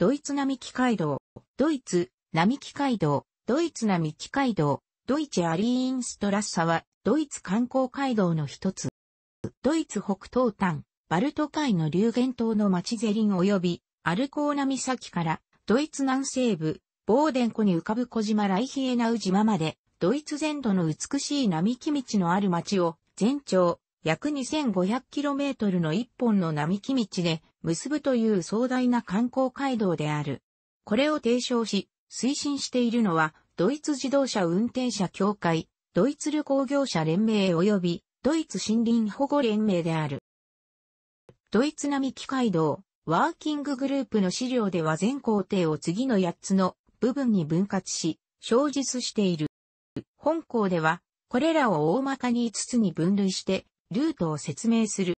ドイツ並木街道、ドイツ、並木街道、ドイツ並木街道、ドイツアリーインストラッサは、ドイツ観光街道の一つ。ドイツ北東端、バルト海の流源島の町ゼリン及び、アルコーナ岬から、ドイツ南西部、ボーデン湖に浮かぶ小島ライヒエナウ島まで、ドイツ全土の美しい並木道のある町を、全長約 2500km の一本の並木道で結ぶという壮大な観光街道である。これを提唱し、推進しているのは、ドイツ自動車運転者協会、ドイツ旅行業者連盟及び、ドイツ森林保護連盟である。ドイツ並木街道、ワーキンググループの資料では全工程を次の8つの部分に分割し、詳述している。本校では、これらを大まかに5つに分類して、ルートを説明する。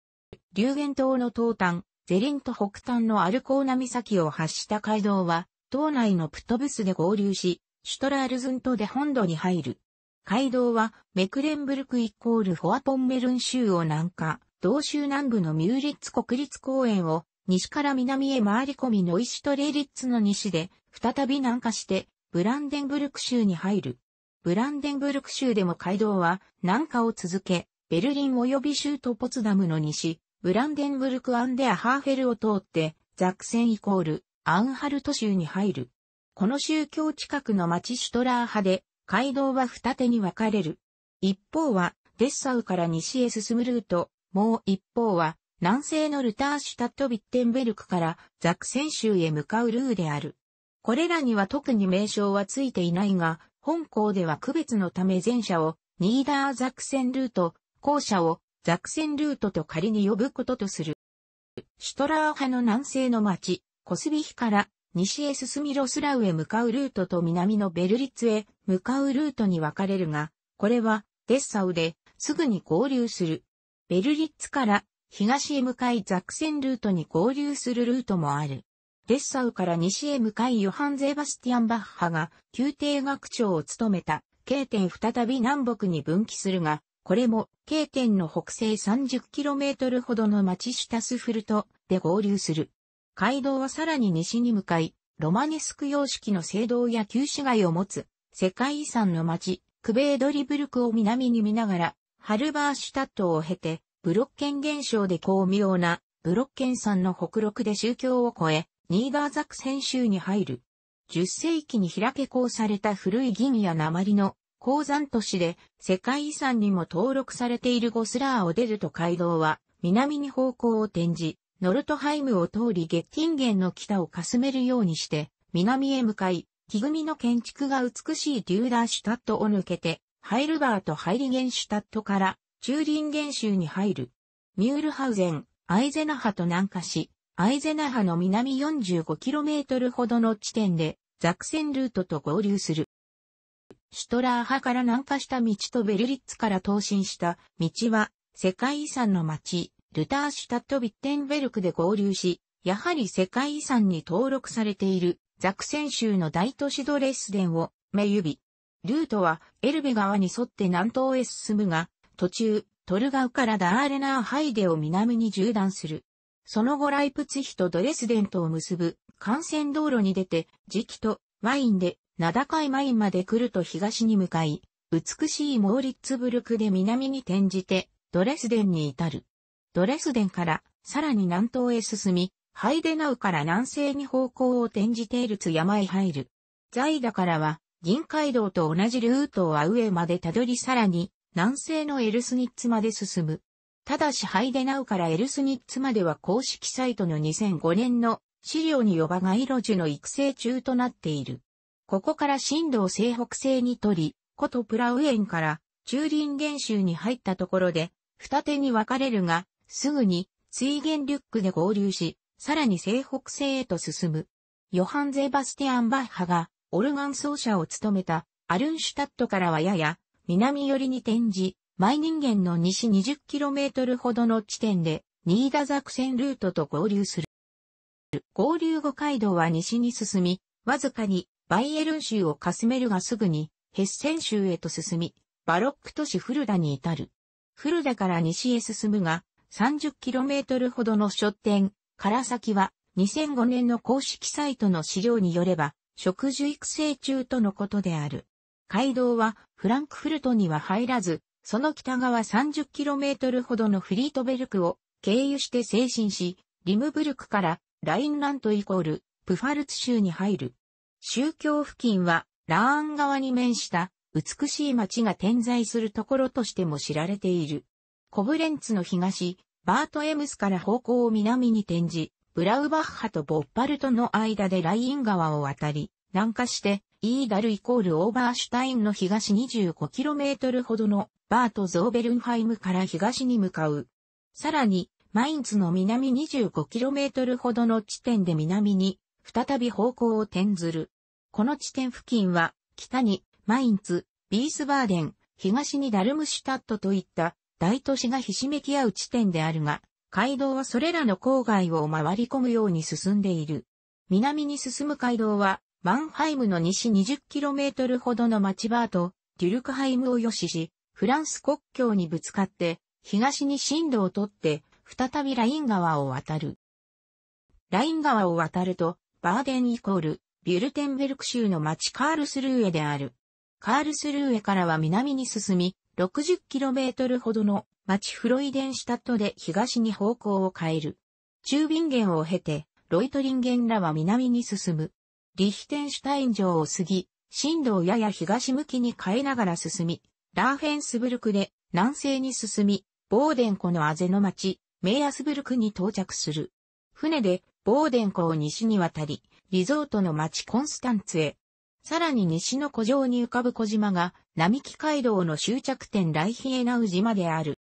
流言島の東端、ゼリント北端のアルコーナ岬を発した街道は、島内のプトブスで合流し、シュトラールズン島で本土に入る。街道は、メクレンブルクイコールフォアポンメルン州を南下、同州南部のミューリッツ国立公園を、西から南へ回り込みノイシュトレーリッツの西で、再び南下して、ブランデンブルク州に入る。ブランデンブルク州でも街道は南下を続け、ベルリン及び州都ポツダムの西、ブランデンブルクアンデアハーフェルを通って、ザクセンイコール、アンハルト州に入る。この宗教近くの町シュトラー派で、街道は二手に分かれる。一方は、デッサウから西へ進むルート、もう一方は、南西のルターシュタットビッテンベルクからザクセン州へ向かうルーである。これらには特に名称はついていないが、本校では区別のため前者をニーダーザクセンルート校舎をザクセンルートと仮に呼ぶこととする。シュトラー派の南西の町、コスビヒから西へ進みロスラウへ向かうルートと南のベルリッツへ向かうルートに分かれるが、これはデッサウですぐに合流する。ベルリッツから東へ向かいザクセンルートに合流するルートもある。デッサウから西へ向かいヨハン・ゼバスティアン・バッハが宮廷学長を務めた、K 点再び南北に分岐するが、これも K 点の北西 30km ほどの町シュタスフルトで合流する。街道はさらに西に向かい、ロマネスク様式の聖堂や旧市街を持つ世界遺産の町、クベードリブルクを南に見ながら、ハルバーシュタットを経て、ブロッケン現象で巧妙な、ブロッケン山の北陸で宗教を超え、ニーダーザクセン州に入る。10世紀に開け校された古い銀や鉛の鉱山都市で世界遺産にも登録されているゴスラーを出ると街道は南に方向を転じ、ノルトハイムを通りゲッティンゲンの北をかすめるようにして南へ向かい、木組みの建築が美しいデューダーシュタットを抜けて、ハイルバーとハイリゲンシュタットからチューリンゲン州に入る。ミュールハウゼン、アイゼナハと南下し、アイゼナハの南 45km ほどの地点でザクセンルートと合流する。シュトラー派から南下した道とベルリッツから投進した道は、世界遺産の町、ルターシュタット・ビッテンベルクで合流し、やはり世界遺産に登録されているザクセン州の大都市ドレスデンを目指。ルートはエルベ川に沿って南東へ進むが、途中、トルガウからダーレナーハイデを南に縦断する。その後ライプツヒとドレスデントを結ぶ幹線道路に出て、時期とワインで名高いマインまで来ると東に向かい、美しいモーリッツブルクで南に転じて、ドレスデンに至る。ドレスデンからさらに南東へ進み、ハイデナウから南西に方向を転じている津山へ入る。ザイダからは、銀街道と同じルートをアウェまでたどりさらに、南西のエルスニッツまで進む。ただしハイデナウからエルスニッツまでは公式サイトの2005年の資料に呼ばガイロジュの育成中となっている。ここから進路を西北西にとり、古都プラウエンから中林原州に入ったところで、二手に分かれるが、すぐに水源リュックで合流し、さらに西北西へと進む。ヨハン・ゼバスティアン・バッハがオルガン奏者を務めたアルンシュタットからはやや南寄りに転じ、マイニンゲンの西 20km ほどの地点でニーダザクセンルートと合流する。合流後街道は西に進み、わずかにバイエルン州をかすめるがすぐに、ヘッセン州へと進み、バロック都市フルダに至る。フルダから西へ進むが、30km ほどの書店、から先は、2005年の公式サイトの資料によれば、植樹育成中とのことである。街道は、フランクフルトには入らず、その北側 30km ほどのフリートベルクを経由して精神し、リムブルクからラインラントイコール、プファルツ州に入る。宗教付近は、ラーン川に面した美しい町が点在するところとしても知られている。コブレンツの東、バートエムスから方向を南に転じ、ブラウバッハとボッパルトの間でライン川を渡り、南下して、イーダルイコールオーバーシュタインの東 25km ほどのバート・ゾーベルンハイムから東に向かう。さらに、マインツの南 25km ほどの地点で南に再び方向を転ずる。この地点付近は、北にマインツ、ビースバーデン、東にダルムシュタットといった大都市がひしめき合う地点であるが、街道はそれらの郊外を回り込むように進んでいる。南に進む街道は、マンハイムの西 20km ほどの町バーと、デュルクハイムを予視し、フランス国境にぶつかって、東に進路をとって、再びライン川を渡る。ライン川を渡ると、バーデンイコール、ビュルテンベルク州の町カールスルーエである。カールスルーエからは南に進み、60km ほどの町フロイデンシュタットで東に方向を変える。中便源を経て、ロイトリンゲンらは南に進む。リヒテンシュタイン城を過ぎ、進路をやや東向きに変えながら進み、ラーフェンスブルクで南西に進み、ボーデン湖のアゼの町、メイアスブルクに到着する。船でボーデン湖を西に渡り、リゾートの町コンスタンツへ。さらに西の湖上に浮かぶ小島が、並木街道の終着点ライヒエナウ島である。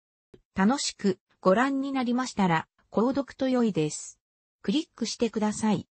楽しくご覧になりましたら、購読と良いです。クリックしてください。